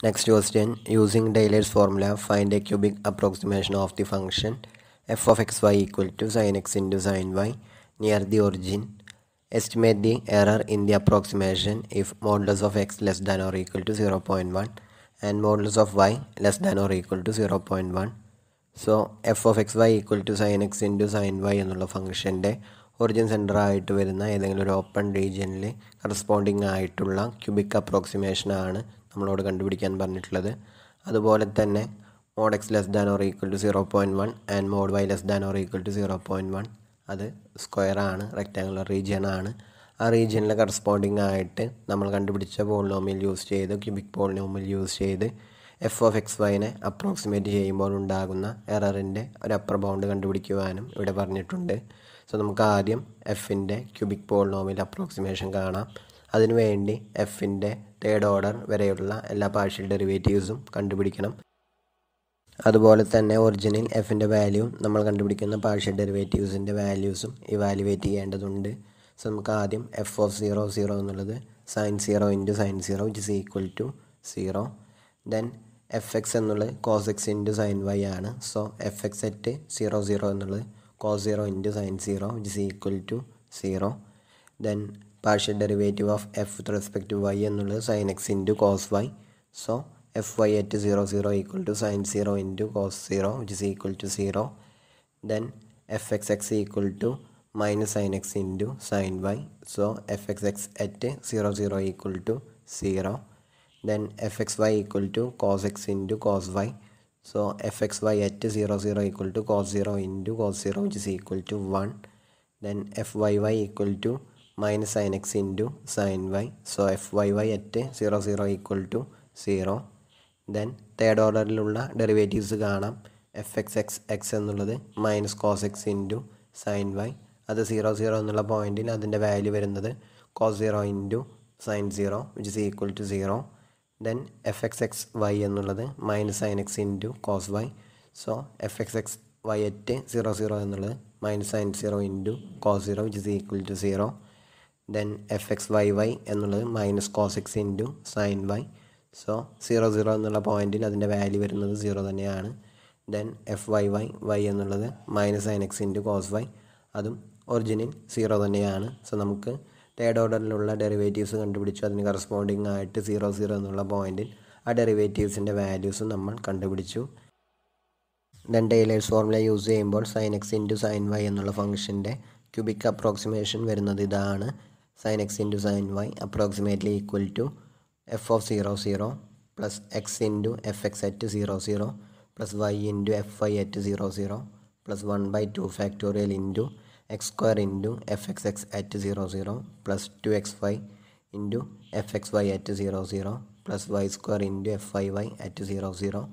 Next question, using Taylor's formula, find a cubic approximation of the function f of xy equal to sin x into sin y near the origin. Estimate the error in the approximation if modulus of x less than or equal to 0.1 and modulus of y less than or equal to 0.1. So, f of xy equal to sin x into sin y എന്നുള്ള ഫംഗ്ഷൻ്റെ origin centre ആയിട്ട് വരുന്ന ഏതെങ്കിലും ഒരു open റീജിയനിൽ corresponding ആയിട്ടുള്ള cubic approximation ആണ് നമ്മളോട് കണ്ടുപിടിക്കാൻ പറഞ്ഞിട്ടുള്ളത് അതുപോലെ തന്നെ mod X less than or equal to zero point one and mod Y less than or equal to zero point one അത് സ്ക്വയറാണ് റെക്റ്റാങ്കുലർ ആണ് ആ റീജിയനിലെ കറസ്പോണ്ടിങ് ആയിട്ട് നമ്മൾ കണ്ടുപിടിച്ച പോളിനോമിയൽ യൂസ് ചെയ്ത് ക്യൂബിക് പോളിനോമിയൽ യൂസ് ചെയ്ത് എഫ് ഓഫ് എക്സ് വൈനെ അപ്രോക്സിമേറ്റ് ചെയ്യുമ്പോൾ ഉണ്ടാകുന്ന എററിൻ്റെ ഒരു അപ്പർ ബൗണ്ട് കണ്ടുപിടിക്കുവാനും ഇവിടെ പറഞ്ഞിട്ടുണ്ട് സോ നമുക്ക് ആദ്യം എഫിൻ്റെ ക്യൂബിക് പോളിനോമിയൽ അപ്രോക്സിമേഷൻ കാണാം അതിനുവേണ്ടി എഫിൻ്റെ തേർഡ് ഓർഡർ വരെയുള്ള എല്ലാ പാർഷ്യൽ ഡെറിവേറ്റീവ്സും കണ്ടുപിടിക്കണം അതുപോലെ തന്നെ ഒറിജിനിൽ എഫിൻ്റെ വാല്യൂ നമ്മൾ കണ്ടുപിടിക്കുന്ന പാർഷ്യൽ ഡെറിവേറ്റീവ്സിൻ്റെ വാല്യൂസും ഇവാലുവേറ്റ് ചെയ്യേണ്ടതുണ്ട് സോ നമുക്ക് ആദ്യം എഫ് ഓഫ് സീറോ സീറോ എന്നുള്ളത് sine zero into sine zero it is equal to zero then F X എന്നുള്ളത് cos X into sine Y ആണ് so F X at zero zero എന്നുള്ളത് cos zero into sine zero it is equal to zero then partial derivative of f with respect to y and sin x into cos y. So fy at 0 0 equal to sine 0 into cos 0 which is equal to 0. Then fxx equal to minus sine x into sine y. So fxx at 0 0 equal to 0. Then fxy equal to cos x into cos y. So fxy at 0 0 equal to cos 0 into cos 0 which is equal to 1. Then fyy equal to minus sine x into sine y so f y y at zero zero equal to zero then third ഓർഡറിലുള്ള derivatives കാണാം f x x x എന്നുള്ളത് minus cos X into sine y അത് zero zero എന്നുള്ള പോയിന്റിൽ അതിൻ്റെ value വരുന്നത് cos zero into sine zero which is equal to zero then F x x y എന്നുള്ളത് minus sine x into cos y so F x x y at zero zero എന്നുള്ളത് minus sine zero into cos zero which is equal to zero then F x y y എന്നുള്ളത് minus cos X into sine y so zero zero എന്നുള്ള പോയിന്റിൽ അതിൻ്റെ value വരുന്നത് zero തന്നെയാണ് then f y y y എന്നുള്ളത് minus sine x into cos y അതും ഒറിജിനിൽ zero തന്നെയാണ് സോ നമുക്ക് തേർഡ് ഓർഡറിലുള്ള ഡെറിവേറ്റീവ്സ് കണ്ടുപിടിച്ചു അതിന് കറസ്പോണ്ടിങ് ആയിട്ട് സീറോ സീറോ എന്നുള്ള പോയിന്റിൽ ആ ഡെറിവേറ്റീവ്സിൻ്റെ വാല്യൂസ് നമ്മൾ കണ്ടുപിടിച്ചു ദെൻ ടൈലേഴ്സ് ഫോർമുല യൂസ് ചെയ്യുമ്പോൾ sine x into sine y എന്നുള്ള ഫംഗ്ഷൻ്റെ ക്യൂബിക് അപ്രോക്സിമേഷൻ വരുന്നത് ഇതാണ് sin x into sin y approximately equal to f of 0 0 plus x into fx at 0 0 plus y into fy at 0 0 plus 1 by 2 factorial into x square into fxx at 0 0 plus 2xy into fxy at 0 0 plus y square into fyy at 0 0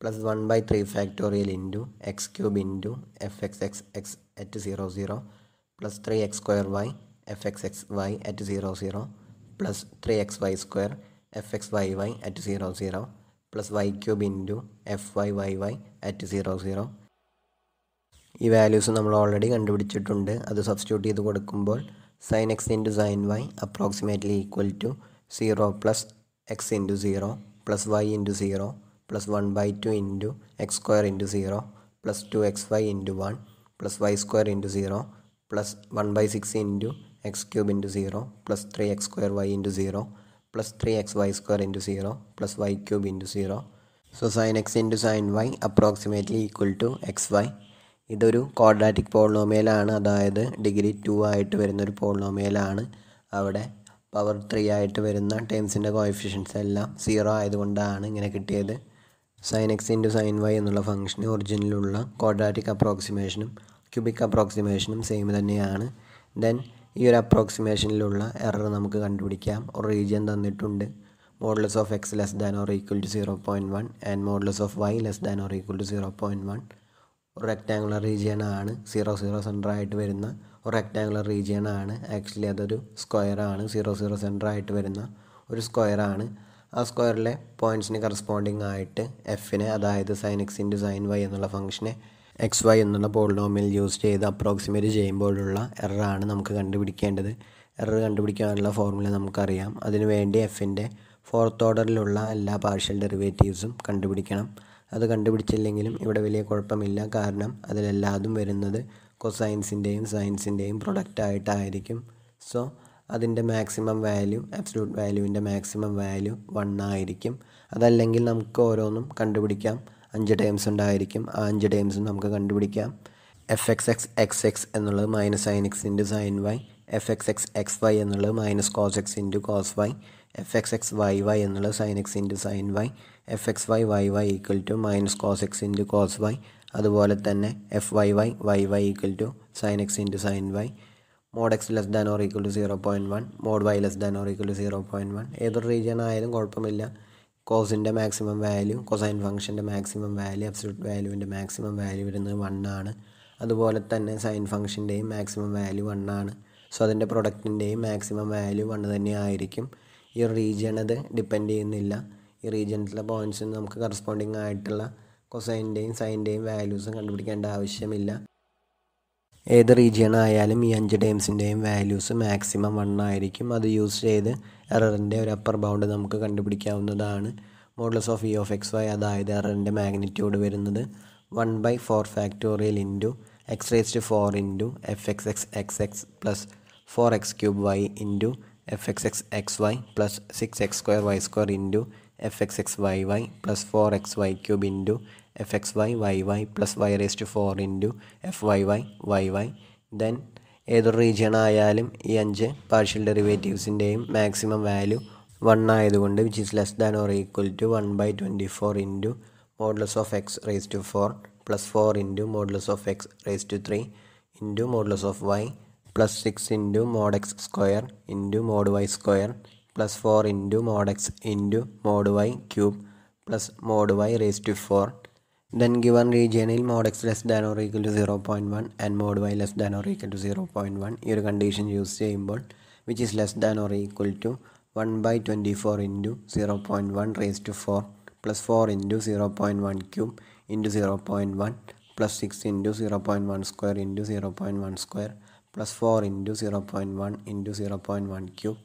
plus 1 by 3 factorial into x cube into fxxx at 0 0 plus 3x square y f x x y at zero zero plus three x y square f x y y at zero zero plus y cube into f y y y at zero zero ഈ values നമ്മൾ already കണ്ടുപിടിച്ചിട്ടുണ്ട് അത് substitute ചെയ്ത് കൊടുക്കുമ്പോൾ sine x into sine y approximately equal to zero plus x into zero plus y into zero plus one by two into x square into zero plus two x y into one plus y square into zero plus one by six into x cube into zero plus three x square y into zero plus three x y square into zero plus y cube into zero so sine x into sine y approximately equal to x y ഇതൊരു quadratic പോളിനോമിയലാണ് അതായത് degree to ആയിട്ട് വരുന്നൊരു പോളിനോമിയലാണ് അവിടെ power three ആയിട്ട് വരുന്ന ടേംസിൻ്റെ coefficients എല്ലാം സീറോ ആയതുകൊണ്ടാണ് ഇങ്ങനെ കിട്ടിയത് sine x into sine y എന്നുള്ള ഫംഗ്ഷന് ഒറിജിനലുള്ള ക്വാഡ്രാറ്റിക് അപ്രോക്സിമേഷനും ക്യൂബിക് അപ്രോക്സിമേഷനും സെയിം തന്നെയാണ് ദെൻ ഈ ഒരു അപ്രോക്സിമേഷനിലുള്ള എറർ നമുക്ക് കണ്ടുപിടിക്കാം ഒരു റീജിയൻ തന്നിട്ടുണ്ട് modulus of x less than or equal to zero point one and modulus of y less than or equal to zero point one ഒരു റെക്റ്റാങ്കുലർ റീജിയൻ ആണ് സീറോ സീറോ ആയിട്ട് വരുന്ന ഒരു റെക്റ്റാങ്കുലർ റീജിയൻ ആണ് ആക്ച്വലി അതൊരു square ആണ് zero zero ആയിട്ട് വരുന്ന ഒരു സ്ക്വയർ ആണ് ആ സ്ക്വയറിലെ പോയിൻറ്റ്സിന് കറസ്പോണ്ടിങ് ആയിട്ട് എഫിനെ അതായത് sine x into sine y എന്നുള്ള ഫംഗ്ഷനെ എക്സ് വൈ എന്നുള്ള പോളിനോമിയൽ യൂസ് ചെയ്ത് അപ്രോക്സിമേറ്റ് ചെയ്യുമ്പോഴുള്ള എററാണ് നമുക്ക് കണ്ടുപിടിക്കേണ്ടത് എറർ കണ്ടുപിടിക്കാനുള്ള ഫോർമുല നമുക്കറിയാം അതിനുവേണ്ടി എഫിൻ്റെ ഫോർത്ത് ഓർഡറിലുള്ള എല്ലാ പാർഷ്യൽ ഡെറിവേറ്റീവ്സും കണ്ടുപിടിക്കണം അത് കണ്ടുപിടിച്ചില്ലെങ്കിലും ഇവിടെ വലിയ കുഴപ്പമില്ല കാരണം അതിലെല്ലാതും വരുന്നത് കൊസൈൻസിൻ്റെയും സയൻസിൻ്റെയും പ്രൊഡക്റ്റായിട്ടായിരിക്കും സോ അതിൻ്റെ മാക്സിമം വാല്യൂ അബ്സലൂട്ട് വാല്യൂവിൻ്റെ മാക്സിമം വാല്യൂ വൺ ആയിരിക്കും അതല്ലെങ്കിൽ നമുക്ക് ഓരോന്നും കണ്ടുപിടിക്കാം അഞ്ച് ടേംസ് ഉണ്ടായിരിക്കും ആ അഞ്ച് ടേംസും നമുക്ക് കണ്ടുപിടിക്കാം f x x x x എന്നുള്ളത് minus sine x into sine y f x x x y എന്നുള്ളത് minus cos X into cos y f x x y y എന്നുള്ളത് sine x into sine y f x y y y equal to minus cos X into cos y അതുപോലെ തന്നെ f y y y y equal to sine x into sine y mod X less than or equal to zero point one mod Y less than or equal to zero point one ഏതൊരു region ആയാലും കുഴപ്പമില്ല കോസിൻ്റെ maximum value cosine ഫംഗ്ഷൻ്റെ maximum value absolute വാല്യൂവിൻ്റെ maximum value വരുന്നത് ആണ് അതുപോലെ തന്നെ സൈൻ ഫംഗ്ഷൻ്റെയും മാക്സിമം വാല്യൂ ആണ് സോ അതിൻ്റെ പ്രൊഡക്റ്റിൻ്റെയും മാക്സിമം വാല്യൂ വൺ തന്നെ ആയിരിക്കും ഈ റീജിയൺ അത് ഡിപ്പെൻഡ് ചെയ്യുന്നില്ല ഈ റീജിയണിലെ പോയിൻറ്റ്സിന് നമുക്ക് കറസ്പോണ്ടിങ് ആയിട്ടുള്ള കൊസൈൻ്റെയും സൈൻ്റെയും വാല്യൂസും കണ്ടുപിടിക്കേണ്ട ആവശ്യമില്ല ഏത് റീജിയൺ ആയാലും ഈ അഞ്ച് ടേംസിൻ്റെയും വാല്യൂസ് മാക്സിമം വൺ ആയിരിക്കും അത് യൂസ് ചെയ്ത് എററിൻ്റെ ഒരു അപ്പർ ബൗണ്ട് നമുക്ക് കണ്ടുപിടിക്കാവുന്നതാണ് modulus of e of x y അതായത് എററിൻ്റെ മാഗ്നിറ്റ്യൂഡ് വരുന്നത് one by four factorial into x raised four into f x x x x plus four x cube y into f x x x y plus six x square y square into f x x y y plus four x y cube into f x y y y plus y raise to four into f y y y y then ഏതൊരു region ആയാലും ഈ അഞ്ച് partial ഡെറിവേറ്റീവ്സിൻ്റെയും maximum value one ആയതുകൊണ്ട് which is less than or equal to one by twenty four into modulus of x raise to four plus four into modulus of x raise to three into modulus of y plus six into mod x square into mod y square plus four into mod x into mod y cube plus mod y raise to four Then given region in mod x less than or equal to 0.1 and mod y less than or equal to 0.1 your condition used symbol which is less than or equal to 1 by 24 into 0.1 raised to 4 plus 4 into 0.1 cube into 0.1 plus 6 into 0.1 square into 0.1 square plus 4 into 0.1 into 0.1 cube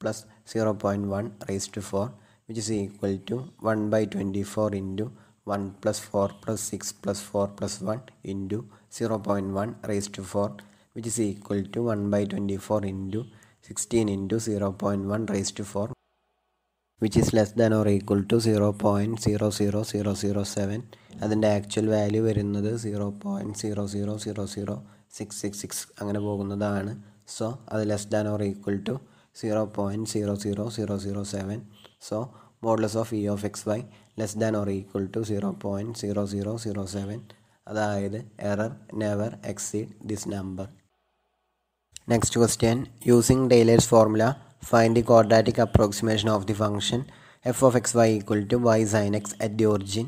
plus 0.1 raised to 4 which is equal to 1 by 24 into one plus four plus six plus four plus one into zero point one raise to four which is equal to one by twenty four into sixteen into zero point one raise to four which is less than or equal to zero point zero zero zero zero seven അതിൻ്റെ actual value വരുന്നത് zero point zero zero zero zero six six six അങ്ങനെ പോകുന്നതാണ് so അത് less than or equal to zero point zero zero zero zero seven so modulus of e of x y less than or equal to zero point zero zero zero seven അതായത് error never exceed this number next question using Taylor's formula find the quadratic approximation of the function f of x y equal to y sine x at the origin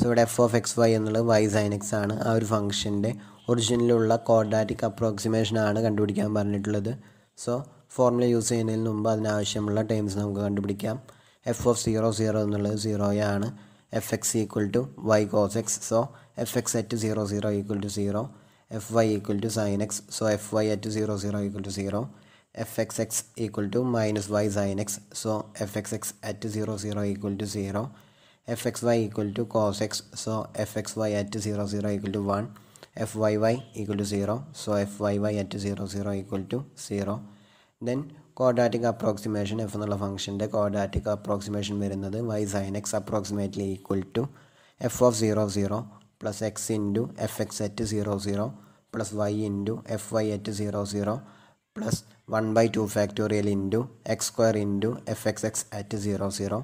so ഇവിടെ f of x y എന്നുള്ളത് y sine x ആണ് ആ ഒരു ഫംഗ്ഷൻ്റെ ഒറിജിനിലുള്ള കോർഡാറ്റിക് approximation ആണ് കണ്ടുപിടിക്കാൻ പറഞ്ഞിട്ടുള്ളത് so formula use ചെയ്യുന്നതിന് മുമ്പ് അതിനാവശ്യമുള്ള ടേംസ് നമുക്ക് കണ്ടുപിടിക്കാം എഫ് ഓഫ് സീറോ സീറോ എന്നുള്ളത് സീറോയാണ് f x equal to y cos x so F x at zero zero equal to zero f y equal to sine x so f y at zero zero equal to zero f x x equal to minus y sine x so F x x at zero zero equal to zero f x y equal to cos x so F x y at zero zero equal to one f y y equal to zero so f y y at zero zero equal to zero then quadratic approximation f എന്നുള്ള ഫംഗ്ഷൻ്റെ quadratic approximation വരുന്നത് y sine x approximately equal to f of zero zero plus x into f x at zero zero plus y into f y at zero zero plus one by two factorial into x square into f x x at zero zero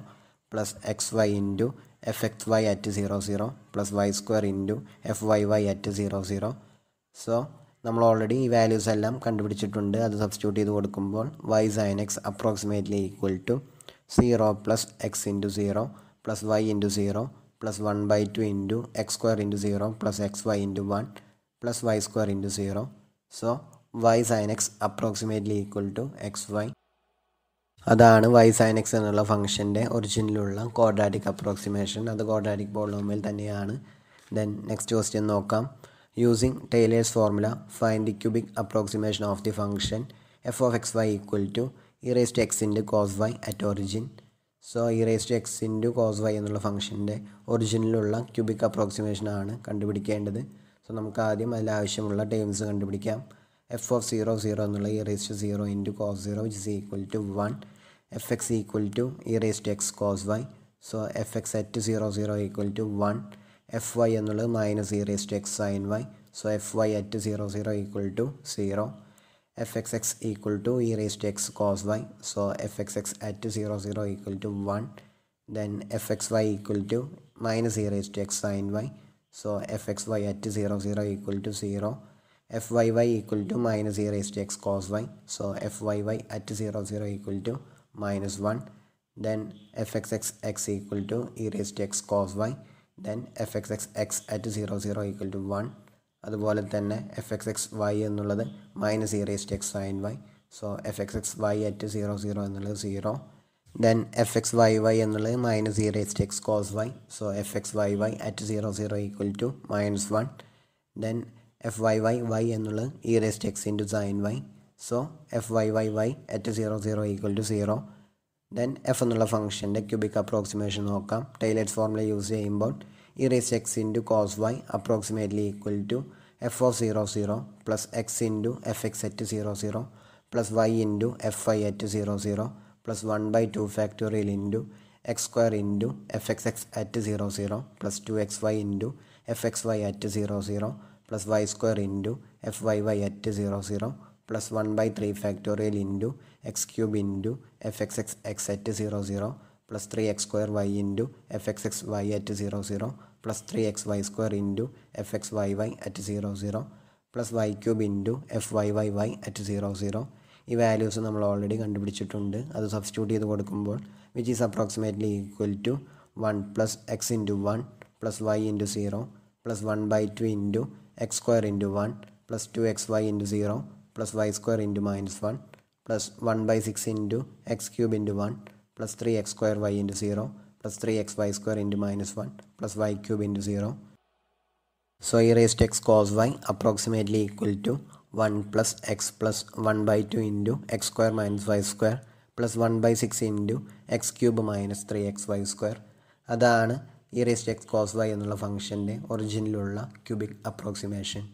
plus x y into f x y at zero zero plus y square into f y y at zero zero so നമ്മൾ already ഈ values എല്ലാം കണ്ടുപിടിച്ചിട്ടുണ്ട് അത് substitute ചെയ്ത് കൊടുക്കുമ്പോൾ y sine x approximately equal to zero plus x into zero plus y into zero plus one by two into x square into zero plus x y into one plus y square into zero so y sine x approximately equal to x y അതാണ് y sine x എന്നുള്ള ഫംഗ്ഷൻ്റെ ഒറിജിനിലുള്ള quadratic approximation അത് quadratic polynomial തന്നെയാണ് then next question നോക്കാം using Taylor's formula find the cubic approximation of the function f of x y equal to e raise to x into cos y at origin so e raise to x into cos y എന്നുള്ള ഫംഗ്ഷൻ്റെ ഒറിജിനിലുള്ള cubic അപ്രോക്സിമേഷനാണ് കണ്ടുപിടിക്കേണ്ടത് so നമുക്ക് ആദ്യം അതിലാവശ്യമുള്ള terms കണ്ടുപിടിക്കാം f of zero zero എന്നുള്ള E raise to zero into cos zero which is equal to one f x equal to e raise to x cos y so F x at zero zero equal to one f y എന്നുള്ളത് minus e raise to x sine y so f y at zero zero equal to zero f x x equal to e raise to x cos y so F x x at zero zero equal to one then F x y equal to minus e raise to x sine y so F x y at zero zero equal to zero f y y equal to minus e raise to x cos y so f y y at zero zero equal to minus one then F x x x equal to e raise to x cos y then F x x x at zero zero equal to one അതുപോലെ തന്നെ f x x y എന്നുള്ളത് minus e raise to x sine y so F x x y at zero zero എന്നുള്ളത് zero then F x y y എന്നുള്ളത് minus e raise to x cos y so F x y y at zero zero equal to minus one then f y y y എന്നുള്ളത് e raise to x into sine y so f y y y at zero zero equal to zero then f എന്നുള്ള ഫംഗ്ഷൻ്റെ cubic approximation നോക്കാം Taylor's formula use ചെയ്യുമ്പോൾ e raise x into cos y approximately equal to f of zero zero plus x into f X at zero zero plus y into f i at zero zero plus one by two factorial into x square into f x x at zero zero plus two x y into f x y at zero zero plus y square into f y y at zero zero plus one by three factorial into x cube into f x x x at zero zero plus three x square y into f x x y at zero zero plus three x y square into f x y y at zero zero plus y cube into f y y y at zero zero ഈ values നമ്മൾ already കണ്ടുപിടിച്ചിട്ടുണ്ട് അത് substitute ചെയ്ത് കൊടുക്കുമ്പോൾ which is approximately equal to one plus x into one plus y into zero plus one by two into x square into one plus two x y into zero plus y square into minus one plus one by six into x cube into one plus three x square y into zero plus three x y square into minus one plus y cube into zero so e raised x cos y approximately equal to one plus x plus one by two into x square minus y square plus one by six into x cube minus three x y square അതാണ് e raised x cos y എന്നുള്ള ഫംഗ്ഷൻ്റെ ഒറിജിനിലുള്ള cubic approximation